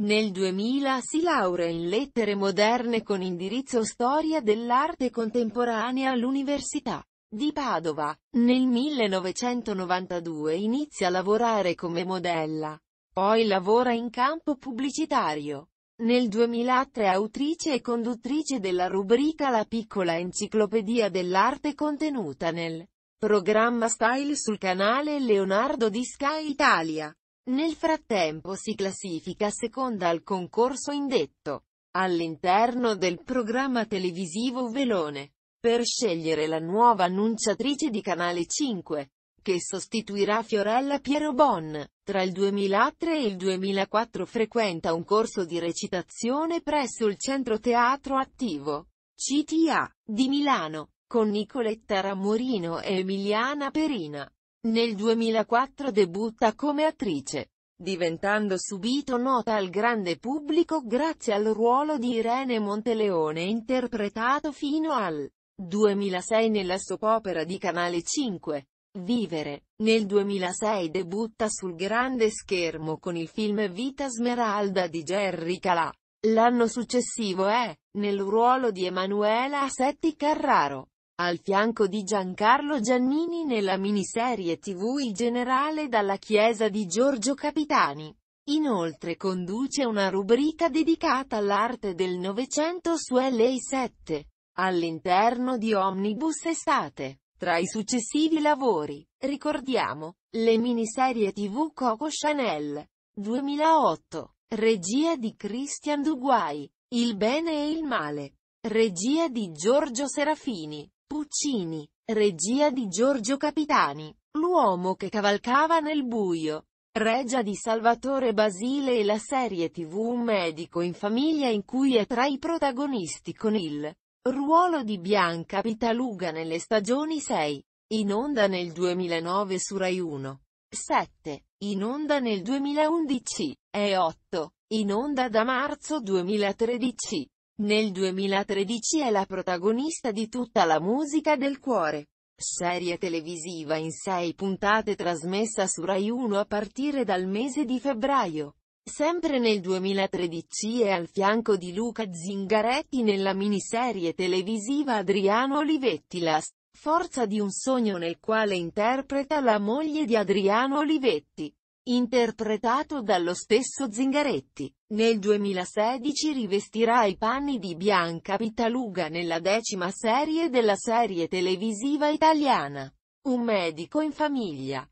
Nel 2000 si laurea in lettere moderne con indirizzo storia dell'arte contemporanea all'Università di Padova. Nel 1992 inizia a lavorare come modella. Poi lavora in campo pubblicitario. Nel 2003 è autrice e conduttrice della rubrica La piccola enciclopedia dell'arte contenuta nel programma Style sul canale Leonardo di Sky Italia. Nel frattempo si classifica seconda al concorso indetto all'interno del programma televisivo Velone, per scegliere la nuova annunciatrice di Canale 5, che sostituirà Fiorella Pierobon, Tra il 2003 e il 2004 frequenta un corso di recitazione presso il Centro Teatro Attivo, CTA, di Milano, con Nicoletta Ramorino e Emiliana Perina. Nel 2004 debutta come attrice, diventando subito nota al grande pubblico grazie al ruolo di Irene Monteleone interpretato fino al 2006 nella soap opera di Canale 5. Vivere. Nel 2006 debutta sul grande schermo con il film Vita Smeralda di Jerry Calà. L'anno successivo è, nel ruolo di Emanuela Assetti Carraro, al fianco di Giancarlo Giannini nella miniserie tv Il generale dalla chiesa di Giorgio Capitani. Inoltre conduce una rubrica dedicata all'arte del Novecento su LA7, all'interno di Omnibus Estate. Tra i successivi lavori, ricordiamo, le miniserie tv Coco Chanel, 2008, regia di Christian Duguay, Il bene e il male, regia di Giorgio Serafini. Puccini, regia di Giorgio Capitani, L'uomo che cavalcava nel buio. Regia di Salvatore Basile e la serie tv Un medico in famiglia in cui è tra i protagonisti con il ruolo di Bianca Pitaluga nelle stagioni 6, in onda nel 2009 su Rai 1, 7, in onda nel 2011, e 8, in onda da marzo 2013. Nel 2013 è la protagonista di Tutta la musica del cuore, serie televisiva in sei puntate trasmessa su Rai 1 a partire dal mese di febbraio. Sempre nel 2013 è al fianco di Luca Zingaretti nella miniserie televisiva Adriano Olivetti Last, Forza di un sogno nel quale interpreta la moglie di Adriano Olivetti interpretato dallo stesso Zingaretti. Nel 2016 rivestirà i panni di Bianca Pitaluga nella decima serie della serie televisiva italiana. Un medico in famiglia.